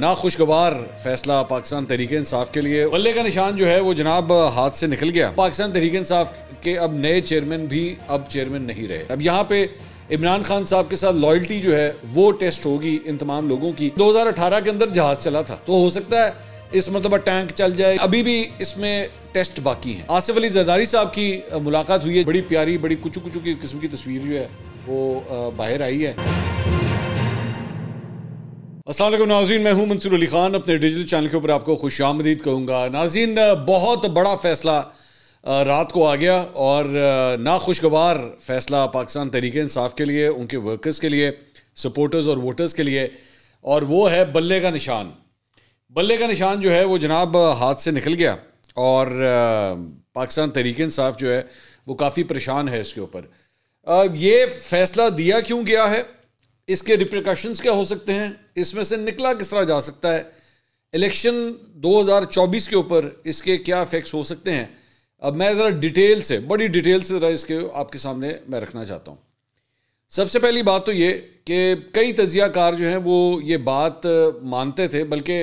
नाखुशगवार फैसला पाकिस्तान तहरीक इंसाफ के लिए बल्ले का निशान जो है वो जनाब हाथ से निकल गया पाकिस्तान तरीके इंसाफ के अब नए चेयरमैन भी अब चेयरमैन नहीं रहे अब यहाँ पे इमरान खान साहब के साथ लॉयल्टी जो है वो टेस्ट होगी इन तमाम लोगों की 2018 के अंदर जहाज चला था तो हो सकता है इस मतलब टैंक चल जाए अभी भी इसमें टेस्ट बाकी हैं आसिफ अली जरदारी साहब की मुलाकात हुई है बड़ी प्यारी बड़ी कुचू कुचू की किस्म की तस्वीर जो है वो बाहर आई है असलम नाजीन मैं हूं मंसूर अली खान अपने डिजिटल चैनल के ऊपर आपको खुश आमदीद कहूँगा नाजीन बहुत बड़ा फैसला रात को आ गया और नाखुशगवार फैसला पाकिस्तान तरीके इंसाफ के लिए उनके वर्कर्स के लिए सपोर्टर्स और वोटर्स के लिए और वो है बल्ले का निशान बल्ले का निशान जो है वो जनाब हाथ से निकल गया और पाकिस्तान तहरीक इंसाफ जो है वो काफ़ी परेशान है इसके ऊपर ये फैसला दिया क्यों गया है इसके रिप्रिकॉशंस क्या हो सकते हैं इसमें से निकला किस तरह जा सकता है इलेक्शन 2024 के ऊपर इसके क्या इफेक्ट्स हो सकते हैं अब मैं ज़रा डिटेल से बड़ी डिटेल से ज़रा इसके आपके सामने मैं रखना चाहता हूँ सबसे पहली बात तो ये कि कई तजियाकार जो हैं वो ये बात मानते थे बल्कि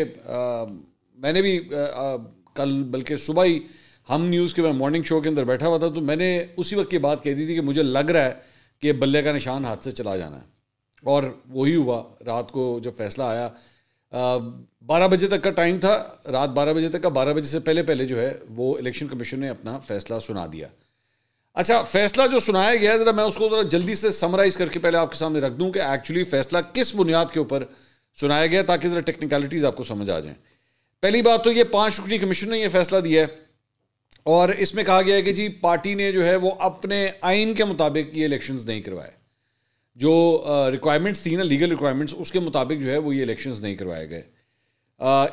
मैंने भी आ, आ, कल बल्कि सुबह ही हम न्यूज़ के मैं मॉर्निंग शो के अंदर बैठा हुआ था तो मैंने उसी वक्त ये बात कह दी थी कि मुझे लग रहा है कि बल्ले का निशान हाथ से चला जाना है और वही हुआ रात को जब फैसला आया बारह बजे तक का टाइम था रात बारह बजे तक का बारह बजे से पहले पहले जो है वो इलेक्शन कमीशन ने अपना फैसला सुना दिया अच्छा फैसला जो सुनाया गया ज़रा मैं उसको ज़रा जल्दी से समराइज़ करके पहले आपके सामने रख दूं कि एक्चुअली फैसला किस बुनियाद के ऊपर सुनाया गया ताकि ज़रा टेक्निकलिटीज़ आपको समझ आ जाएँ पहली बात तो ये पांच रुकनी कमीशन ने यह फैसला दिया है और इसमें कहा गया है कि जी पार्टी ने जो है वो अपने आइन के मुताबिक ये इलेक्शन नहीं करवाए जो रिक्वायरमेंट्स थी ना लीगल रिक्वायरमेंट्स उसके मुताबिक जो है वो ये इलेक्शंस नहीं करवाए गए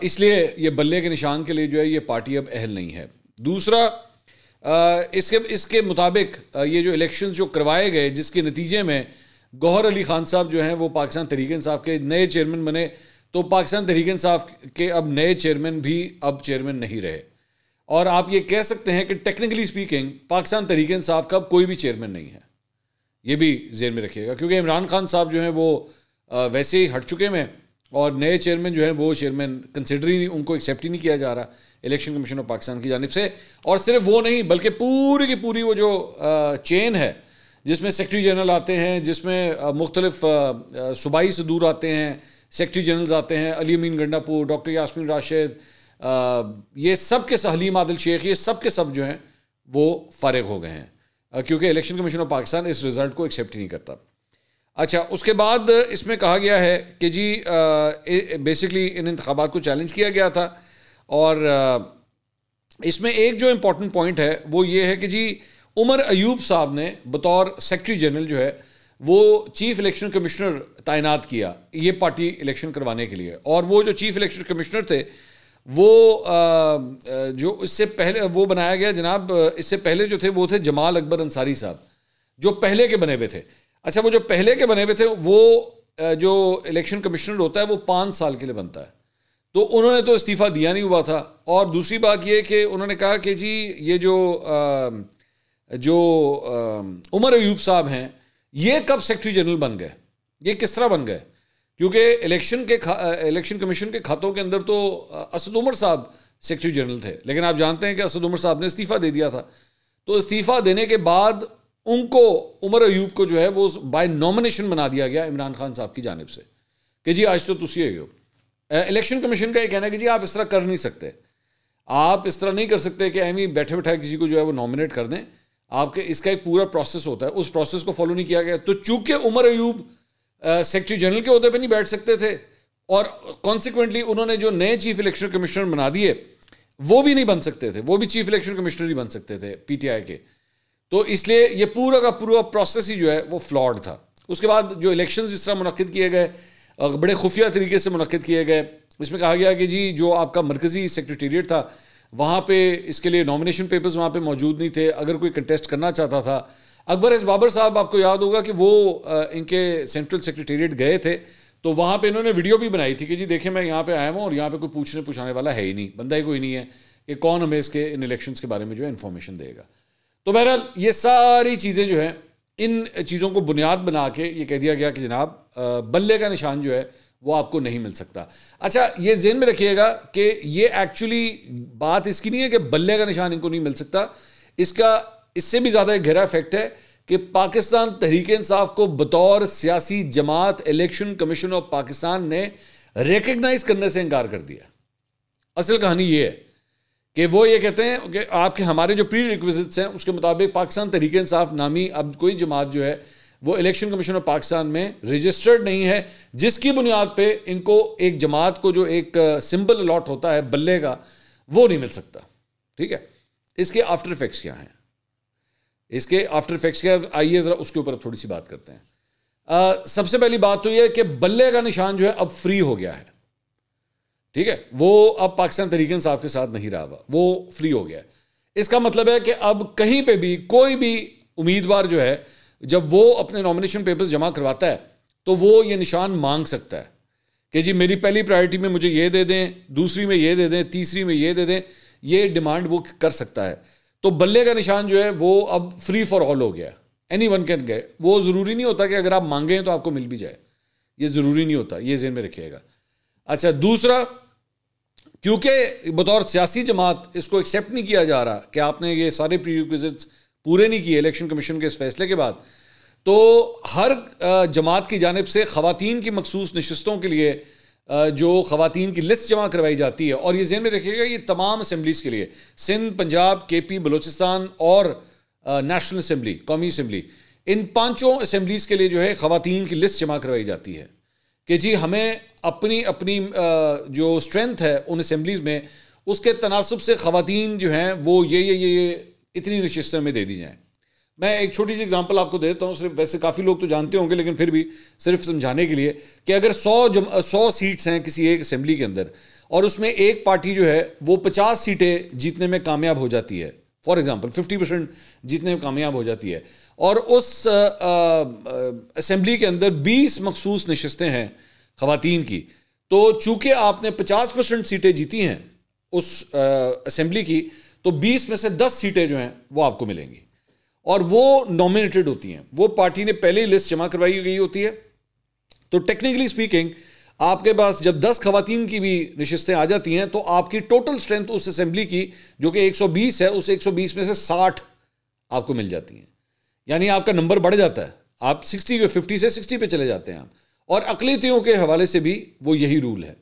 इसलिए ये बल्ले के निशान के लिए जो है ये पार्टी अब अहल नहीं है दूसरा इसके इसके मुताबिक ये जो इलेक्शंस जो करवाए गए जिसके नतीजे में गौहर अली खान साहब जो हैं वो पाकिस्तान तहरीक इंसाफ के नए चेयरमैन बने तो पाकिस्तान तहरीक इंसाफ के अब नए चेयरमैन भी अब चेयरमैन नहीं रहे और आप ये कह सकते हैं कि टेक्निकली स्पीकिंग पाकिस्तान तहरीक इंसाफ का अब कोई भी चेयरमैन नहीं है ये भी जेन में रखिएगा क्योंकि इमरान खान साहब जो हैं वो वैसे ही हट चुके हैं और नए चेयरमैन जो हैं वो चेयरमैन कंसिडर ही नहीं उनको एक्सेप्ट ही नहीं किया जा रहा इलेक्शन कमीशन ऑफ पाकिस्तान की जानब से और सिर्फ वो नहीं बल्कि पूरी की पूरी वो जो चेन है जिसमें सेक्रटरी जनरल आते हैं जिसमें मुख्तलिफ सूबाई से दूर आते हैं सेक्रटरी जनरल्स आते हैं अली अमीन गंडापुर डॉक्टर यासमिन राशिद ये सब के हलीम आदिल शेख ये सब के सब जो हैं वो फ़ारग हो गए हैं क्योंकि इलेक्शन कमीशन ऑफ पाकिस्तान इस रिज़ल्ट को एक्सेप्ट ही नहीं करता अच्छा उसके बाद इसमें कहा गया है कि जी बेसिकली इन इंतबात को चैलेंज किया गया था और इसमें एक जो इम्पोर्टेंट पॉइंट है वो ये है कि जी उमर अयूब साहब ने बतौर सेक्रेटरी जनरल जो है वो चीफ इलेक्शन कमिश्नर तैनात किया ये पार्टी इलेक्शन करवाने के लिए और वो जो चीफ इलेक्शन कमिश्नर थे वो जो इससे पहले वो बनाया गया जनाब इससे पहले जो थे वो थे जमाल अकबर अंसारी साहब जो पहले के बने हुए थे अच्छा वो जो पहले के बने हुए थे वो जो इलेक्शन कमिश्नर होता है वो पाँच साल के लिए बनता है तो उन्होंने तो इस्तीफ़ा दिया नहीं हुआ था और दूसरी बात ये कि उन्होंने कहा कि जी ये जो जो उमर अयूब साहब हैं ये कब सेक्रेटरी जनरल बन गए ये किस तरह बन गए क्योंकि इलेक्शन के इलेक्शन कमीशन के खातों के अंदर तो असद उमर साहब सेक्रेटरी जनरल थे लेकिन आप जानते हैं कि असद उमर साहब ने इस्तीफ़ा दे दिया था तो इस्तीफ़ा देने के बाद उनको उमर अयूब को जो है वो बाय नॉमिनेशन बना दिया गया इमरान खान साहब की जानब से कि जी आज तो तुसी हो इलेक्शन कमीशन का ये कहना है कि जी आप इस तरह कर नहीं सकते आप इस तरह नहीं कर सकते कि एम बैठे बैठाए किसी को जो है वो नॉमिनेट कर दें आपके इसका एक पूरा प्रोसेस होता है उस प्रोसेस को फॉलो नहीं किया गया तो चूंकि उमर अयूब सेक्रेटरी जनरल के अहदे पर नहीं बैठ सकते थे और कॉन्सिक्वेंटली उन्होंने जो नए चीफ इलेक्शन कमिश्नर बना दिए वो भी नहीं बन सकते थे वो भी चीफ इलेक्शन कमिश्नर ही बन सकते थे पीटीआई के तो इसलिए ये पूरा का पूरा प्रोसेस ही जो है वो फ्लॉड था उसके बाद जो इलेक्शन जिस तरह मनद किए गए बड़े खुफिया तरीके से मनद किए गए इसमें कहा गया कि जी जो आपका मरकजी सेक्रटेरिएट था वहाँ पर इसके लिए नॉमिनेशन पेपर्स वहाँ पे मौजूद नहीं थे अगर कोई कंटेस्ट करना चाहता था अकबर एस बाबर साहब आपको याद होगा कि वो इनके सेंट्रल सेक्रेटेरिएट गए थे तो वहाँ पे इन्होंने वीडियो भी बनाई थी कि जी देखें मैं यहाँ पे आया हूँ और यहाँ पे कोई पूछने पूछाने वाला है ही नहीं बंदा ही कोई नहीं है कि कौन हमें इसके इन इलेक्शन के बारे में जो है इन्फॉर्मेशन देगा तो बहरहाल ये सारी चीज़ें जो हैं इन चीज़ों को बुनियाद बना के ये कह दिया गया कि जनाब बल्ले का निशान जो है वो आपको नहीं मिल सकता अच्छा ये जेन में रखिएगा कि ये एक्चुअली बात इसकी नहीं है कि बल्ले का निशान इनको नहीं मिल सकता इसका इससे भी ज़्यादा गहरा इफेक्ट है कि पाकिस्तान तहरीक इंसाफ को बतौर सियासी जमात इलेक्शन कमीशन ऑफ पाकिस्तान ने रिकग्नाइज करने से इनकार कर दिया असल कहानी यह है कि वो ये कहते हैं कि आपके हमारे जो प्री रिक्विजिट्स हैं उसके मुताबिक पाकिस्तान तहरीक इंसाफ नामी अब कोई जमात जो है वो इलेक्शन कमीशन ऑफ पाकिस्तान में रजिस्टर्ड नहीं है जिसकी बुनियाद पे इनको एक जमात को जो एक सिंबल अलॉट होता है बल्ले का वो नहीं मिल सकता ठीक है इसके आफ्टर इफेक्ट्स क्या हैं इसके आफ्टर इफेक्ट्स क्या आइए ज़रा उसके ऊपर थोड़ी सी बात करते हैं आ, सबसे पहली बात तो यह कि बल्ले का निशान जो है अब फ्री हो गया है ठीक है वो अब पाकिस्तान तरीके इंसाफ के साथ नहीं रहा वो फ्री हो गया है इसका मतलब है कि अब कहीं पे भी कोई भी उम्मीदवार जो है जब वो अपने नॉमिनेशन पेपर्स जमा करवाता है तो वो ये निशान मांग सकता है कि जी मेरी पहली प्रायोरिटी में मुझे ये दे दें दूसरी में ये दे दें तीसरी में ये दे दें ये डिमांड वो कर सकता है तो बल्ले का निशान जो है वो अब फ्री फॉर ऑल हो गया एनी वन कैन गेट वो ज़रूरी नहीं होता कि अगर आप मांगें तो आपको मिल भी जाए ये ज़रूरी नहीं होता ये जेहन में रखिएगा अच्छा दूसरा क्योंकि बतौर सियासी जमात इसको एक्सेप्ट नहीं किया जा रहा कि आपने ये सारे प्री पूरे नहीं किए इलेक्शन कमीशन के इस फैसले के बाद तो हर जमात की जानब से ख़वान की मखसूस नशस्तों के लिए जो खातन की लिस्ट जमा करवाई जाती है और ये जहन में रखिएगा ये तमाम असम्बलीज़ के लिए सिंध पंजाब के पी बलोचिस्तान और नेशनल असम्बली कौमी असम्बली इन पाँचों असम्बलीज़ के लिए जो है ख़वान की लिस्ट जमा करवाई जाती है कि जी हमें अपनी अपनी जो स्ट्रेंथ है उन असम्बलीज़ में उसके तनासब से ख़वान जो हैं वो ये ये ये इतनी रजिस्टर में दे दी जाएँ मैं एक छोटी सी एग्जांपल आपको देता हूँ सिर्फ वैसे काफ़ी लोग तो जानते होंगे लेकिन फिर भी सिर्फ समझाने के लिए कि अगर सौ जम सौ सीट्स हैं किसी एक असेंबली के अंदर और उसमें एक पार्टी जो है वो पचास सीटें जीतने में कामयाब हो जाती है फॉर एग्जाम्पल फिफ्टी परसेंट जीतने में कामयाब हो जाती है और उस असम्बली के अंदर बीस मखसूस नशस्तें हैं खातन की तो चूँकि आपने पचास परसेंट सीटें जीती हैं उस असम्बली की तो बीस में से दस सीटें जो हैं वो आपको मिलेंगी और वो नॉमिनेटेड होती हैं वो पार्टी ने पहले ही लिस्ट जमा करवाई गई होती है तो टेक्निकली स्पीकिंग आपके पास जब 10 खवतान की भी नशस्तें आ जाती हैं तो आपकी टोटल स्ट्रेंथ उस असेंबली की जो कि 120 है उस 120 में से 60 आपको मिल जाती हैं यानी आपका नंबर बढ़ जाता है आप 60 के 50 से 60 पे चले जाते हैं आप और अकलीतियों के हवाले से भी वो यही रूल है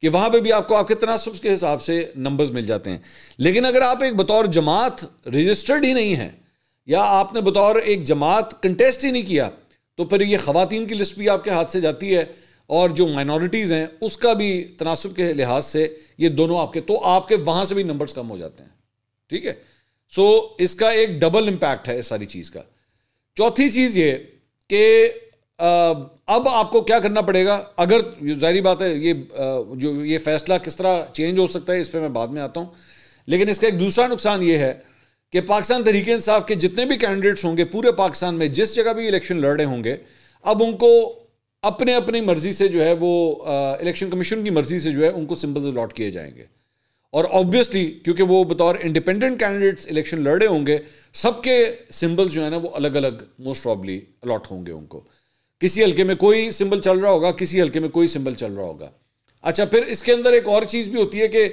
कि वहाँ पे भी आपको आपके तनासब के हिसाब से नंबर्स मिल जाते हैं लेकिन अगर आप एक बतौर जमात रजिस्टर्ड ही नहीं हैं या आपने बतौर एक जमात कंटेस्ट ही नहीं किया तो फिर ये खातन की लिस्ट भी आपके हाथ से जाती है और जो माइनॉरिटीज़ हैं उसका भी तनासब के लिहाज से ये दोनों आपके तो आपके वहाँ से भी नंबर्स कम हो जाते हैं ठीक है सो so, इसका एक डबल इम्पैक्ट है इस सारी चीज़ का चौथी चीज़ ये कि अब आपको क्या करना पड़ेगा अगर जाहिर बात है ये जो ये फैसला किस तरह चेंज हो सकता है इस पर मैं बाद में आता हूँ लेकिन इसका एक दूसरा नुकसान ये है कि पाकिस्तान तरीके इंसाफ के जितने भी कैंडिडेट्स होंगे पूरे पाकिस्तान में जिस जगह भी इलेक्शन लड़ रहे होंगे अब उनको अपने अपनी मर्जी से जो है वो इलेक्शन कमीशन की मर्जी से जो है उनको सिंबल्स अलॉट किए जाएंगे और ऑब्वियसली क्योंकि वो बतौर इंडिपेंडेंट कैंडिडेट्स इलेक्शन लड़ रहे होंगे सबके सिंबल्स जो है ना वो अलग अलग मोस्ट प्रॉबली अलॉट होंगे उनको किसी हल्के में कोई सिंबल चल रहा होगा किसी हल्के में कोई सिंबल चल रहा होगा अच्छा फिर इसके अंदर एक और चीज़ भी होती है कि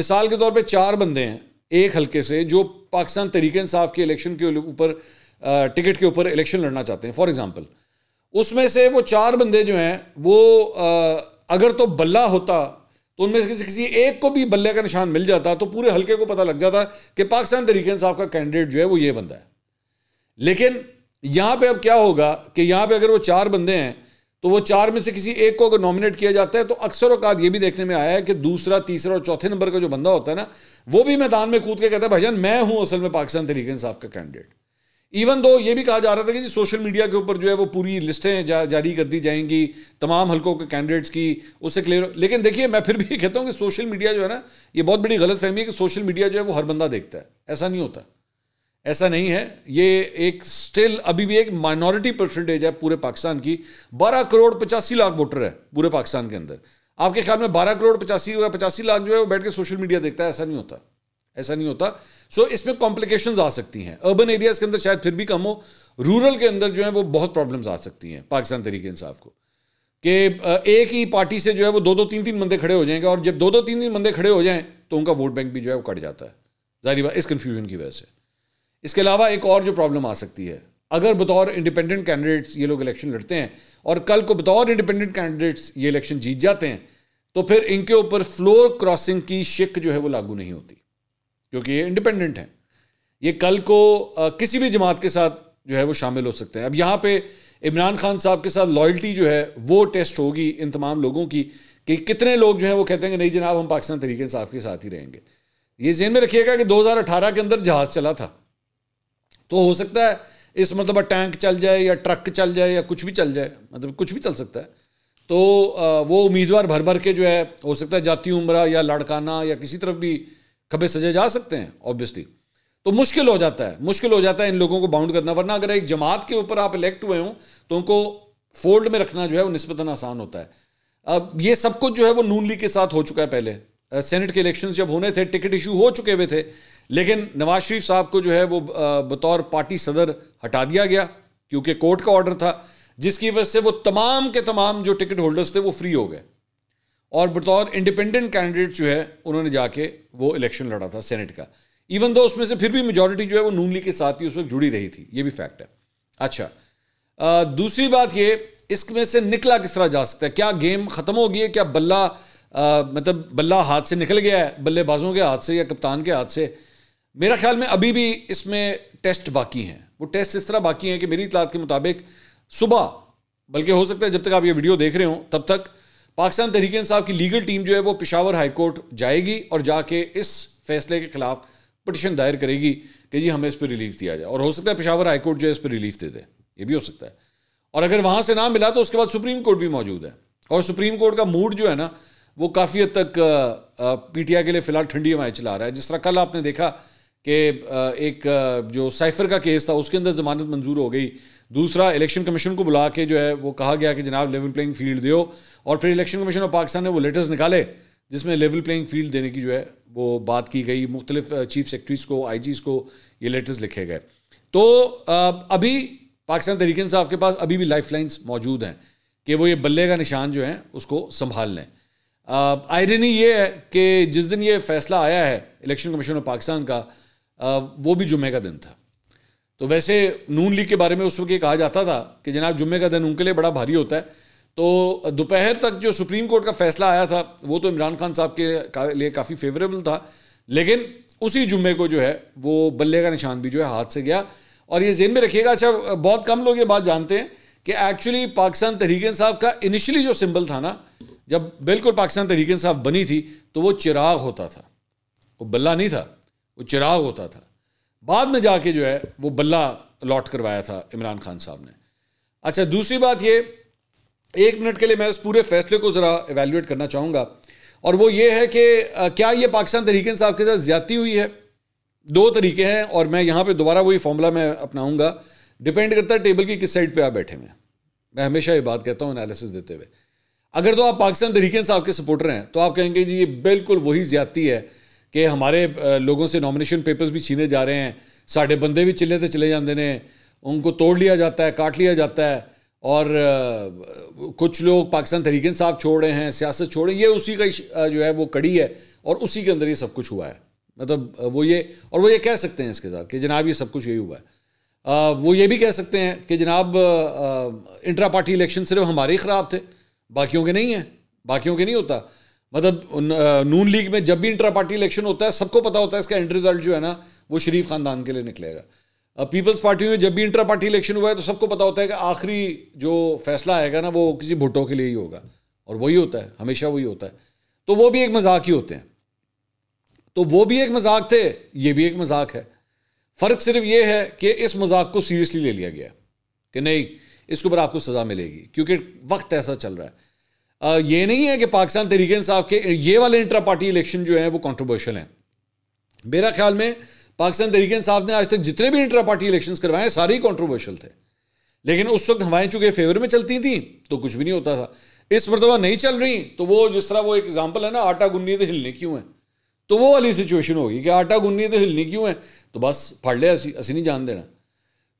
मिसाल के तौर पे चार बंदे हैं एक हल्के से जो पाकिस्तान तरीके इंसाफ के इलेक्शन के ऊपर टिकट के ऊपर इलेक्शन लड़ना चाहते हैं फॉर एग्जांपल उसमें से वो चार बंदे जो हैं वो आ, अगर तो बल्ला होता तो उनमें से किसी एक को भी बल्ले का निशान मिल जाता तो पूरे हल्के को पता लग जाता कि पाकिस्तान तरीके इंसाफ का कैंडिडेट जो है वो ये बंदा है लेकिन यहाँ पे अब क्या होगा कि यहाँ पे अगर वो चार बंदे हैं तो वो चार में से किसी एक को अगर नॉमिनेट किया जाता है तो अक्सर औकात ये भी देखने में आया है कि दूसरा तीसरा और चौथे नंबर का जो बंदा होता है ना वो भी मैदान में कूद के कहता है जान मैं हूं असल में पाकिस्तान तरीके इंसाफ का कैंडिडेट इवन दो ये भी कहा जा रहा था कि जी सोशल मीडिया के ऊपर जो है वो पूरी लिस्टें जा, जारी कर दी जाएंगी तमाम हलकों के कैंडिडेट्स की उससे क्लियर लेकिन देखिए मैं फिर भी कहता हूँ कि सोशल मीडिया जो है ना ये बहुत बड़ी गलत फहमी है कि सोशल मीडिया जो है वो हर बंदा देखता है ऐसा नहीं होता ऐसा नहीं है ये एक स्टिल अभी भी एक माइनॉरिटी परसेंटेज है पूरे पाकिस्तान की 12 करोड़ पचासी लाख वोटर है पूरे पाकिस्तान के अंदर आपके ख्याल में 12 करोड़ पचासी या पचासी लाख जो है वो बैठ के सोशल मीडिया देखता है ऐसा नहीं होता ऐसा नहीं होता सो so, इसमें कॉम्प्लिकेशन आ सकती हैं अर्बन एरियाज के अंदर शायद फिर भी कम हो रूरल के अंदर जो है वो बहुत प्रॉब्लम्स आ सकती हैं पाकिस्तान तरीके इंसाफ को कि एक ही पार्टी से जो है वो दो दो तीन तीन बंदे खड़े हो जाएंगे और जब दो दो तीन तीन बंदे खड़े हो जाएं तो उनका वोट बैंक भी जो है वो कट जाता है जाहिर बात इस कन्फ्यूजन की वजह से इसके अलावा एक और जो प्रॉब्लम आ सकती है अगर बतौर इंडिपेंडेंट कैंडिडेट्स ये लोग इलेक्शन लड़ते हैं और कल को बतौर इंडिपेंडेंट कैंडिडेट्स ये इलेक्शन जीत जाते हैं तो फिर इनके ऊपर फ्लोर क्रॉसिंग की शिक जो है वो लागू नहीं होती क्योंकि ये इंडिपेंडेंट हैं ये कल को किसी भी जमात के साथ जो है वो शामिल हो सकते हैं अब यहाँ पे इमरान खान साहब के साथ लॉयल्टी जो है वो टेस्ट होगी इन तमाम लोगों की कि कितने लोग जो हैं वो कहते हैं कि नहीं जनाब हम पाकिस्तान तरीके इंसाफ के साथ ही रहेंगे ये जेन में रखिएगा कि 2018 के अंदर जहाज़ चला था तो हो सकता है इस मतलब टैंक चल जाए या ट्रक चल जाए या कुछ भी चल जाए मतलब कुछ भी चल सकता है तो वो उम्मीदवार भर भर के जो है हो सकता है जाती उम्र या लड़काना या किसी तरफ भी खबे सजे जा सकते हैं ऑब्वियसली तो मुश्किल हो जाता है मुश्किल हो जाता है इन लोगों को बाउंड करना वरना अगर एक जमात के ऊपर आप इलेक्ट हुए हों तो उनको फोल्ड में रखना जो है वो नस्बता आसान होता है अब ये सब कुछ जो है वो नून लीग के साथ हो चुका है पहले सेनेट के इलेक्शन जब होने थे टिकट इशू हो चुके हुए थे लेकिन नवाज शरीफ साहब को जो है वो बतौर पार्टी सदर हटा दिया गया क्योंकि कोर्ट का ऑर्डर था जिसकी वजह से वो तमाम के तमाम जो टिकट होल्डर्स थे वो फ्री हो गए और बतौर इंडिपेंडेंट कैंडिडेट जो है उन्होंने जाके वो इलेक्शन लड़ा था सेनेट का इवन दो उसमें से फिर भी मेजोरिटी जो है वो नून लीग के साथ ही उस वक्त जुड़ी रही थी ये भी फैक्ट है अच्छा आ, दूसरी बात ये इसमें से निकला किस तरह जा सकता है क्या गेम खत्म हो गई है क्या बल्ला मतलब बल्ला हाथ से निकल गया है बल्लेबाजों के हाथ से या कप्तान के हाथ से मेरा ख्याल में अभी भी इसमें टेस्ट बाकी हैं वो टेस्ट इस तरह बाकी हैं कि मेरी इतलात के मुताबिक सुबह बल्कि हो सकता है जब तक आप ये वीडियो देख रहे हो तब तक पाकिस्तान तहरीक इंसाफ की लीगल टीम जो है वो पिशावर हाई कोर्ट जाएगी और जाके इस फैसले के खिलाफ पटिशन दायर करेगी कि जी हमें इस पर रिलीफ दिया जाए और हो सकता है पिशावर हाई कोर्ट जो है इस पर रिलीफ दे दे ये भी हो सकता है और अगर वहाँ से ना मिला तो उसके बाद सुप्रीम कोर्ट भी मौजूद है और सुप्रीम कोर्ट का मूड जो है ना वो काफ़ी हद तक पीटीआई के लिए फिलहाल ठंडी हवाएं चला रहा है जिस तरह कल आपने देखा कि एक जो साइफर का केस था उसके अंदर जमानत मंजूर हो गई दूसरा इलेक्शन कमीशन को बुला के जो है वो कहा गया कि जनाब लेवल प्लेइंग फील्ड दो और फिर इलेक्शन कमीशन ऑफ पाकिस्तान ने वो लेटर्स निकाले जिसमें लेवल प्लेइंग फील्ड देने की जो है वो बात की गई मुख्तलिफ चीफ सेक्रेटरीज को आई को ये लेटर्स लिखे गए तो अभी पाकिस्तान तरीके साहब के पास अभी भी लाइफ मौजूद हैं कि वो ये बल्ले का निशान जो है उसको संभाल लें आयरनी uh, ये है कि जिस दिन ये फैसला आया है इलेक्शन कमीशन ऑफ पाकिस्तान का आ, uh, वो भी जुम्मे का दिन था तो वैसे नून लीग के बारे में उस वक्त ये कहा जाता था कि जनाब जुमे का दिन उनके लिए बड़ा भारी होता है तो दोपहर तक जो सुप्रीम कोर्ट का फैसला आया था वो तो इमरान खान साहब के का, लिए काफ़ी फेवरेबल था लेकिन उसी जुमे को जो है वो बल्ले का निशान भी जो है हाथ से गया और ये जेन में रखिएगा अच्छा बहुत कम लोग ये बात जानते हैं कि एक्चुअली पाकिस्तान तहरीक साहब का इनिशियली जो सिंबल था ना जब बिल्कुल पाकिस्तान तहरीक इंसाफ बनी थी तो वो चिराग होता था वो बल्ला नहीं था वो चिराग होता था बाद में जाके जो है वो बल्ला लॉट करवाया था इमरान खान साहब ने अच्छा दूसरी बात ये एक मिनट के लिए मैं इस पूरे फैसले को ज़रा एवेल्यूट करना चाहूँगा और वो ये है कि क्या ये पाकिस्तान तहरीक इंसाफ के साथ ज़्यादती हुई है दो तरीके हैं और मैं यहाँ पर दोबारा वही फॉर्मूला मैं अपनाऊँगा डिपेंड करता है टेबल की किस साइड पर आप बैठे हुए मैं हमेशा ये बात कहता हूँ एनालिसिस देते हुए अगर तो आप पाकिस्तान तरीके साहब के सपोर्टर हैं तो आप कहेंगे जी ये बिल्कुल वही ज्यादती है कि हमारे लोगों से नॉमिनेशन पेपर्स भी छीने जा रहे हैं साढ़े बंदे भी चिल्ले तो चले जाते हैं उनको तोड़ लिया जाता है काट लिया जाता है और कुछ लोग पाकिस्तान तहरीक साहब छोड़ रहे हैं सियासत छोड़ रहे हैं ये उसी का जो है वो कड़ी है और उसी के अंदर ये सब कुछ हुआ है मतलब वो ये और वो ये कह सकते हैं इसके साथ कि जनाब ये सब कुछ यही हुआ है आ, वो ये भी कह सकते हैं कि जनाब इंट्रा पार्टी इलेक्शन सिर्फ हमारे ही ख़राब थे बाकियों के नहीं है बाकियों के नहीं होता मतलब नून लीग में जब भी इंटर पार्टी इलेक्शन होता है सबको पता होता है इसका एंड रिजल्ट जो है ना वो शरीफ खानदान के लिए निकलेगा पीपल्स पार्टी में जब भी इंटर पार्टी इलेक्शन हुआ है तो सबको पता होता है कि आखिरी जो फैसला आएगा ना वो किसी भुट्टो के लिए ही होगा और वही होता है हमेशा वही होता है तो वो भी एक मजाक ही होते हैं तो वो भी एक मजाक थे ये भी एक मजाक है फ़र्क सिर्फ ये है कि इस मजाक को सीरियसली ले लिया गया कि नहीं इसके ऊपर आपको सज़ा मिलेगी क्योंकि वक्त ऐसा चल रहा है आ, ये नहीं है कि पाकिस्तान तरीके इंसाफ के ये वाले इंटरा पार्टी इलेक्शन जो है वो कॉन्ट्रोवर्शल हैं मेरा ख्याल में पाकिस्तान तरीके इंसाफ ने आज तक जितने भी इंटरा पार्टी इलेक्शन करवाए सारे ही कॉन्ट्रोवर्शल थे लेकिन उस वक्त हवाएं चूंकि फेवर में चलती थी तो कुछ भी नहीं होता था इस मरतबा नहीं चल रही तो वो जिस तरह वो एग्जाम्पल है ना आटा गुन्नी तो हिलने क्यों है तो वो वाली सिचुएशन होगी कि आटा गुन्नी तो हिलनी क्यों है तो बस फड़ लिया असी असी नहीं जान देना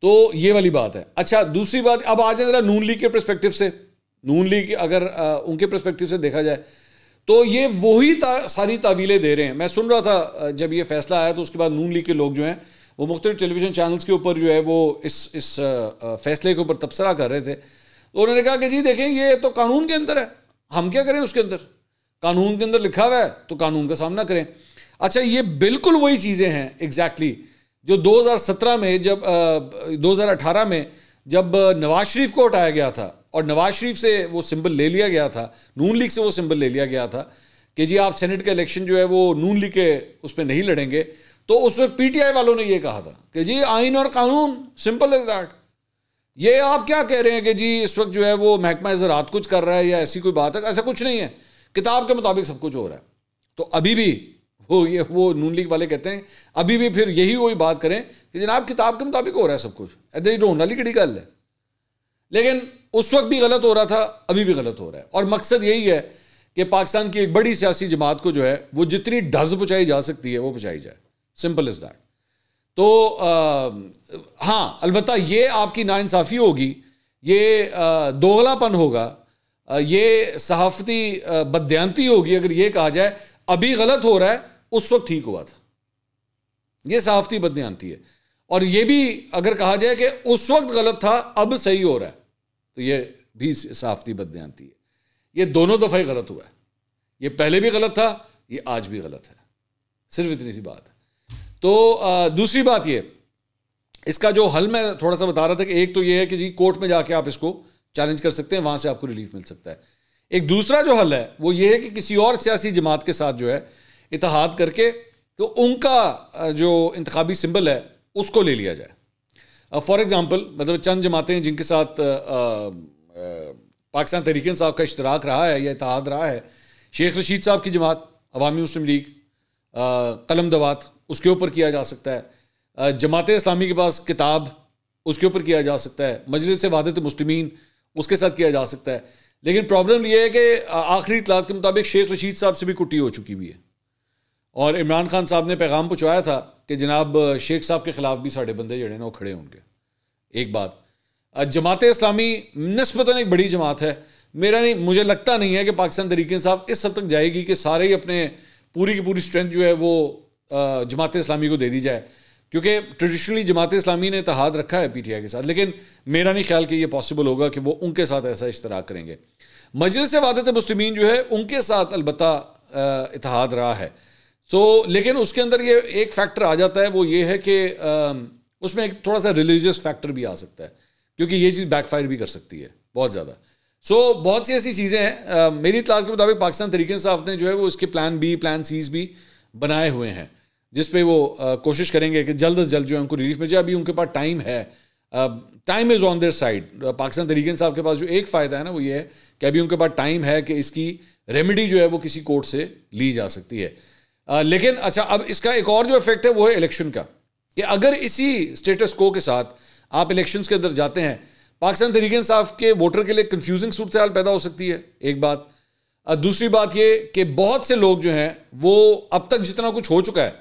तो ये वाली बात है अच्छा दूसरी बात अब आ जाए जरा नून लीग के प्रस्पेक्टिव से नून लीग अगर आ, उनके प्रस्पेक्टिव से देखा जाए तो ये वही ता, सारी तावीलें दे रहे हैं मैं सुन रहा था जब ये फैसला आया तो उसके बाद नून लीग के लोग जो हैं वो मुख्तु टेलीविज़न चैनल्स के ऊपर जो है वो इस इस फैसले के ऊपर तबसरा कर रहे थे तो उन्होंने कहा कि जी देखें ये तो कानून के अंदर है हम क्या करें उसके अंदर कानून के अंदर लिखा हुआ है तो कानून का सामना करें अच्छा ये बिल्कुल वही चीज़ें हैं एग्जैक्टली exactly, जो 2017 में जब आ, 2018 में जब नवाज शरीफ को हटाया गया था और नवाज शरीफ से वो सिंबल ले लिया गया था नून लीग से वो सिंबल ले लिया गया था कि जी आप सेनेट का इलेक्शन जो है वो नून लीग के उसमें नहीं लड़ेंगे तो उस वक्त पीटीआई वालों ने ये कहा था कि जी आइन और कानून सिंपल इज दैट ये आप क्या कह रहे हैं कि जी इस वक्त जो है वो महकमा ज़रात कुछ कर रहा है या ऐसी कोई बात है ऐसा कुछ नहीं है किताब के मुताबिक सब कुछ हो रहा है तो अभी भी वो ये वो नून लीग वाले कहते हैं अभी भी फिर यही वही बात करें कि जनाब किताब के मुताबिक हो रहा है सब कुछ ऐसे तो तो कड़ी गल है लेकिन उस वक्त भी गलत हो रहा था अभी भी गलत हो रहा है और मकसद यही है कि पाकिस्तान की एक बड़ी सियासी जमात को जो है वो जितनी ढज पहुँचाई जा सकती है वो पहुँचाई जाए सिंपल इज़ दैट तो आ, हाँ अलबत् ये आपकी नाानसाफ़ी होगी ये दोगलापन होगा ये सहाफ़ती बदयांती होगी अगर ये कहा जाए अभी गलत हो रहा है उस वक्त ठीक हुआ था ये सहाफ़ती बदनियानती है और ये भी अगर कहा जाए कि उस वक्त गलत था अब सही हो रहा है तो ये भी सहाफ़ती बदनियानती है ये दोनों दफ़े गलत हुआ है ये पहले भी गलत था ये आज भी गलत है सिर्फ इतनी सी बात है तो आ, दूसरी बात ये इसका जो हल मैं थोड़ा सा बता रहा था कि एक तो ये है कि जी कोर्ट में जाके आप इसको चैलेंज कर सकते हैं वहाँ से आपको रिलीफ मिल सकता है एक दूसरा जो हल है वो ये है कि किसी और सियासी जमात के साथ जो है इतिहाद करके तो उनका जो इंतबी सिंबल है उसको ले लिया जाए फॉर एग्ज़ाम्पल मतलब चंद जमातें जिनके साथ पाकिस्तान तरीक साहब का इश्तराक रहा है या इतिहाद रहा है शेख रशीद साहब की जमात अवामी मुस्लिम लीग कलम दवात उसके ऊपर किया जा सकता है जमात इस्लामी के पास किताब उसके ऊपर किया जा सकता है मजलिस वादत मुस्लिमीन उसके साथ किया जा सकता है लेकिन प्रॉब्लम यह है कि आखिरी इतलात के मुताबिक शेख रशीद साहब से भी कुटी हो चुकी हुई है और इमरान खान साहब ने पैगाम पहुँचवाया था कि जनाब शेख साहब के खिलाफ भी साढ़े बंदे जड़े ना वो खड़े होंगे एक बात जमात इस्लामी नस्बता एक बड़ी जमात है मेरा नहीं मुझे लगता नहीं है कि पाकिस्तान तरीके साहब इस हद तक जाएगी कि सारे ही अपने पूरी की पूरी स्ट्रेंथ जो है वो जमात इस्लामी को दे दी जाए क्योंकि ट्रेडिशनली जमात इस्लामी ने तहाद रखा है पी टी आई के साथ लेकिन मेरा नहीं ख्याल कि ये पॉसिबल होगा कि वो उनके साथ ऐसा इश्तराक करेंगे मजलिस वादत मुस्लिम जो है उनके साथ अलबत् इतिहाद रहा है सो so, लेकिन उसके अंदर ये एक फैक्टर आ जाता है वो ये है कि उसमें एक थोड़ा सा रिलीजियस फैक्टर भी आ सकता है क्योंकि ये चीज़ बैकफायर भी कर सकती है बहुत ज़्यादा सो so, बहुत सी ऐसी चीज़ें हैं मेरी इतला के मुताबिक पाकिस्तान तरीके साहब ने जो है वो इसके प्लान बी प्लान सीज भी बनाए हुए हैं जिस पे वो आ, कोशिश करेंगे कि जल्द अज जल्द जो है उनको रिलीफ मिल जाए अभी उनके पास टाइम है time is on their side Pakistan तरीके साहब के पास जो एक फ़ायदा है ना वो ये है कि अभी उनके पास टाइम है कि इसकी रेमेडी जो है वो किसी कोर्ट से ली जा सकती है आ, लेकिन अच्छा अब इसका एक और जो इफेक्ट है वो है इलेक्शन का कि अगर इसी स्टेटस को के साथ आप इलेक्शन के अंदर जाते हैं पाकिस्तान तरीके इंसाफ के वोटर के लिए कन्फ्यूजिंग सूरत हाल पैदा हो सकती है एक बात दूसरी बात ये कि बहुत से लोग जो हैं वो अब तक जितना कुछ हो चुका है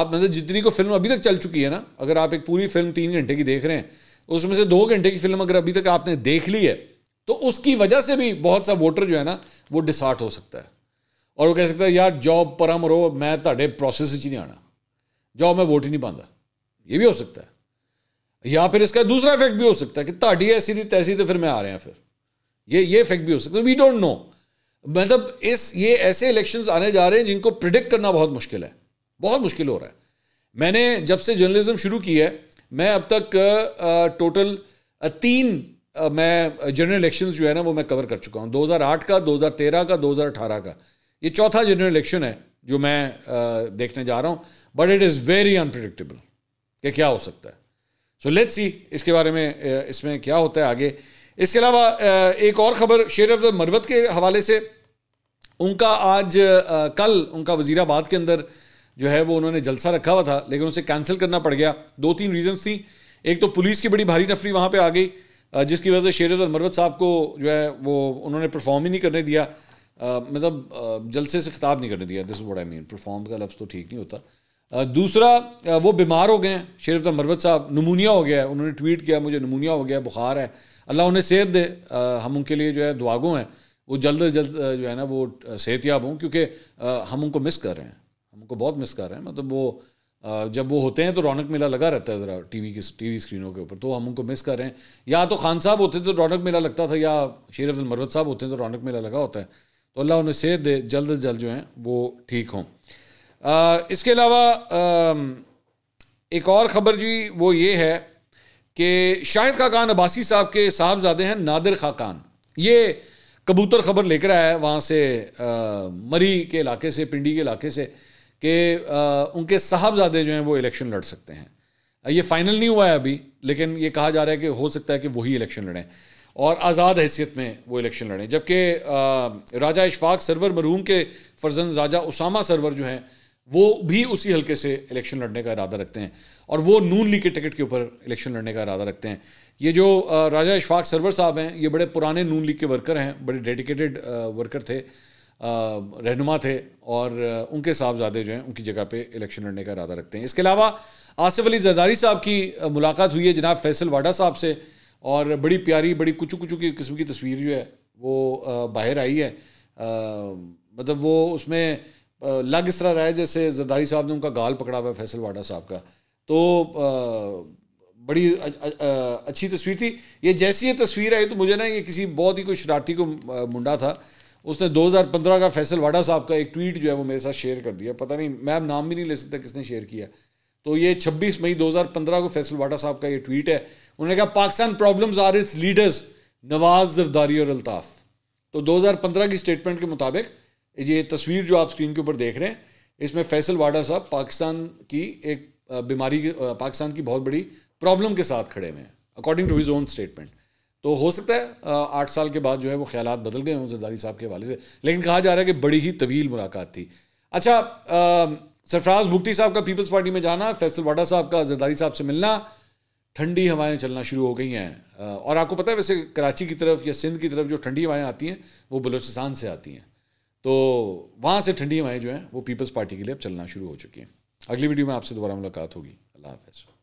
आप मतलब जितनी को फिल्म अभी तक चल चुकी है ना अगर आप एक पूरी फिल्म तीन घंटे की देख रहे हैं उसमें से दो घंटे की फिल्म अगर अभी तक आपने देख ली है तो उसकी वजह से भी बहुत सा वोटर जो है ना वो डिसार्ट हो सकता है और वो कह सकता यार जॉब ਪਰਾਂ ਮਰੋ मैं ਤੁਹਾਡੇ प्रोसेस ही नहीं आना जॉब मैं वोट ही नहीं पाँगा ये भी हो सकता है या फिर इसका दूसरा इफेक्ट भी हो सकता है कि ताटी ऐसी थी तैसी तो फिर मैं आ रहा हैं फिर ये ये इफेक्ट भी हो सकता है वी डोंट नो मतलब इस ये ऐसे इलेक्शन आने जा रहे हैं जिनको प्रिडिक्ट करना बहुत मुश्किल है बहुत मुश्किल हो रहा है मैंने जब से जर्नलिज्म शुरू की है मैं अब तक टोटल तीन मैं जनरल इलेक्शंस जो है ना वो मैं कवर कर चुका हूँ 2008 का 2013 का 2018 का ये चौथा जनरल इलेक्शन है जो मैं आ, देखने जा रहा हूँ but it is very unpredictable कि क्या हो सकता है सो लेट्स सी इसके बारे में इसमें क्या होता है आगे इसके अलावा एक और खबर शेर अफजल मरवत के हवाले से उनका आज आ, कल उनका वजीराबाद के अंदर जो है वो उन्होंने जलसा रखा हुआ था लेकिन उसे कैंसिल करना पड़ गया दो तीन रीजंस थी एक तो पुलिस की बड़ी भारी नफरी वहाँ पे आ गई जिसकी वजह से शेर अफजल मरवत साहब को जो है वो उन्होंने परफॉर्म ही नहीं करने दिया मतलब जलसे से खिताब नहीं करने दिया this vote I mean perform का लफ्ज़ तो ठीक नहीं होता दूसरा वो बीमार हो गए हैं शेरफ मरवत साहब नमूनिया हो गया है उन्होंने ट्वीट किया मुझे नमूनिया हो गया बुखार है अल्लाह उन्हें सेहत दे हम उनके लिए जो है दुआगों हैं वो जल्द अज जल्द जो है ना वो सेहत याब हों क्योंकि हम उनको मिस कर रहे हैं हम उनको बहुत मिस कर रहे हैं मतलब वो जब वो होते हैं तो रौनक मेला लगा रहता है ज़रा टी वी की टी वी स्क्रीनों के ऊपर तो हम उनको मिस कर रहे हैं या तो खान साहब होते तो रौनक मेला लगता था या शेर अफजल मरवत साहब होते हैं तो रौनक मेला लगा होता है तो अल्लाह उन्हें सेहत दे जल्द अज जल्द जो है वो ठीक हों इसके अलावा एक और ख़बर जी वो ये है कि शाहिद खाकान अब्बासी साहब के साहबजादे हैं नादिर खाकान ये कबूतर खबर लेकर आया है वहाँ से आ, मरी के इलाके से पिंडी के इलाके से कि उनके साहबजादे जो हैं वो इलेक्शन लड़ सकते हैं ये फाइनल नहीं हुआ है अभी लेकिन ये कहा जा रहा है कि हो सकता है कि वही इलेक्शन लड़ें और आज़ाद हैसियत में वो इलेक्शन लड़े जबकि राजा इशफाक सरवर मरहूम के फर्जंद राजा उसामा सरवर जो हैं वो भी उसी हलके से इलेक्शन लड़ने का इरादा रखते हैं और वो नून लीग के टिकट के ऊपर इलेक्शन लड़ने का इरादा रखते हैं ये जो राजा इशफाक सरवर साहब हैं ये बड़े पुराने नून लीग के वर्कर हैं बड़े डेडिकेटेड वर्कर थे रहनुमा थे और उनके साहबजादे जो हैं उनकी जगह पे इलेक्शन लड़ने का इरादा रखते हैं इसके अलावा आसिफ अली जरदारी साहब की मुलाकात हुई है जनाब फैसल वाडा साहब से और बड़ी प्यारी बड़ी कुचू कुचू की किस्म की तस्वीर जो है वो बाहर आई है मतलब वो उसमें लग इस तरह रहा है जैसे जरदारी साहब ने उनका गाल पकड़ा हुआ है फैसल वाडा साहब का तो आ, बड़ी अच्छी तस्वीर थी ये जैसी ये तस्वीर आई तो मुझे ना ये किसी बहुत ही कोई शरारती को मुंडा था उसने 2015 का फैसल वाडा साहब का एक ट्वीट जो है वो मेरे साथ शेयर कर दिया पता नहीं मैं अब नाम भी नहीं ले सकता किसने शेयर किया तो ये 26 मई 2015 को फैसल वाटा साहब का ये ट्वीट है उन्होंने कहा Pakistan problems are its leaders Nawaz Zardari और अल्ताफ तो 2015 की स्टेटमेंट के मुताबिक ये तस्वीर जो आप स्क्रीन के ऊपर देख रहे हैं इसमें फैसल वाडा साहब पाकिस्तान की एक बीमारी पाकिस्तान की बहुत बड़ी प्रॉब्लम के साथ खड़े हुए हैं according to his own statement तो हो सकता है आठ साल के बाद जो है वो ख्याल बदल गए हों जरदारी साहब के हवाले से लेकिन कहा जा रहा है कि बड़ी ही तवील मुलाकात थी अच्छा सरफराज भुगती साहब का पीपल्स पार्टी में जाना फैसल वाडा साहब का जरदारी साहब से मिलना ठंडी हवाएं चलना शुरू हो गई हैं और आपको पता है वैसे कराची की तरफ या सिंध की तरफ जो ठंडी हवाएं आती हैं वो बलोचिस्तान से आती हैं तो वहाँ से ठंडी हवाएं जो हैं वो पीपल्स पार्टी के लिए अब चलना शुरू हो चुकी हैं अगली वीडियो में आपसे दोबारा मुलाकात होगी अल्लाह हाफ